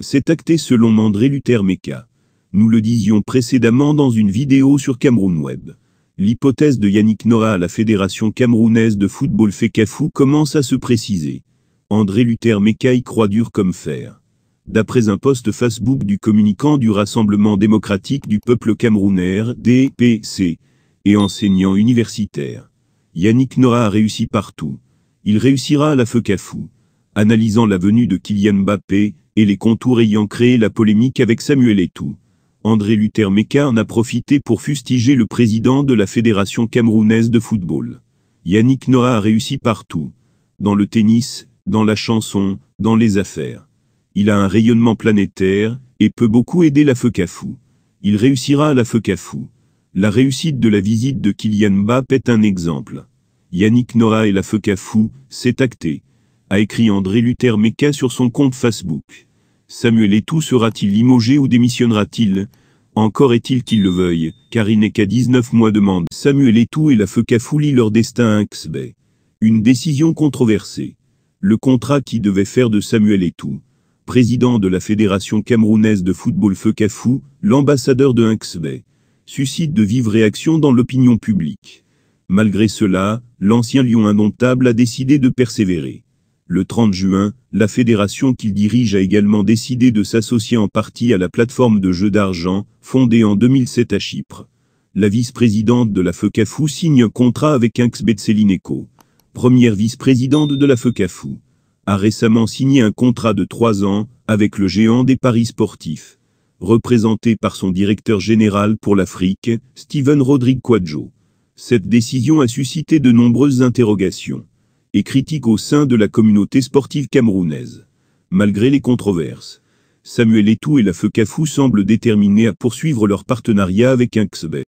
C'est acté selon André Luther Meka. Nous le disions précédemment dans une vidéo sur Cameroun Web. L'hypothèse de Yannick Nora à la Fédération camerounaise de football FECAFU commence à se préciser. André Luther Meka y croit dur comme fer. D'après un post Facebook du communicant du Rassemblement démocratique du peuple camerounais, DPC, et enseignant universitaire, Yannick Nora a réussi partout. Il réussira à la FECAFU. Analysant la venue de Kylian Mbappé, et les contours ayant créé la polémique avec Samuel tout. André Luther Meka en a profité pour fustiger le président de la Fédération camerounaise de football. Yannick Nora a réussi partout. Dans le tennis, dans la chanson, dans les affaires. Il a un rayonnement planétaire, et peut beaucoup aider la feu Il réussira à la feu La réussite de la visite de Kylian Mbappé est un exemple. Yannick Nora et la feu c'est acté. A écrit André Luther Meka sur son compte Facebook. Samuel Etou sera-t-il limogé ou démissionnera-t-il Encore est-il qu'il le veuille, car il n'est qu'à 19 mois de mandat. Samuel Etou et la feu lit leur destin à Xbay. Une décision controversée. Le contrat qui devait faire de Samuel Etou, président de la Fédération camerounaise de football feu l'ambassadeur de Bay, suscite de vives réactions dans l'opinion publique. Malgré cela, l'ancien lion indomptable a décidé de persévérer. Le 30 juin, la fédération qu'il dirige a également décidé de s'associer en partie à la plateforme de jeux d'argent, fondée en 2007 à Chypre. La vice-présidente de la FECAFU signe un contrat avec Inksbet Selineco, première vice-présidente de la FECAFU, a récemment signé un contrat de trois ans avec le géant des paris sportifs, représenté par son directeur général pour l'Afrique, Steven Rodrigue Quadjo. Cette décision a suscité de nombreuses interrogations et critique au sein de la communauté sportive camerounaise. Malgré les controverses, Samuel Etou et la Feu semblent déterminés à poursuivre leur partenariat avec Inxbet.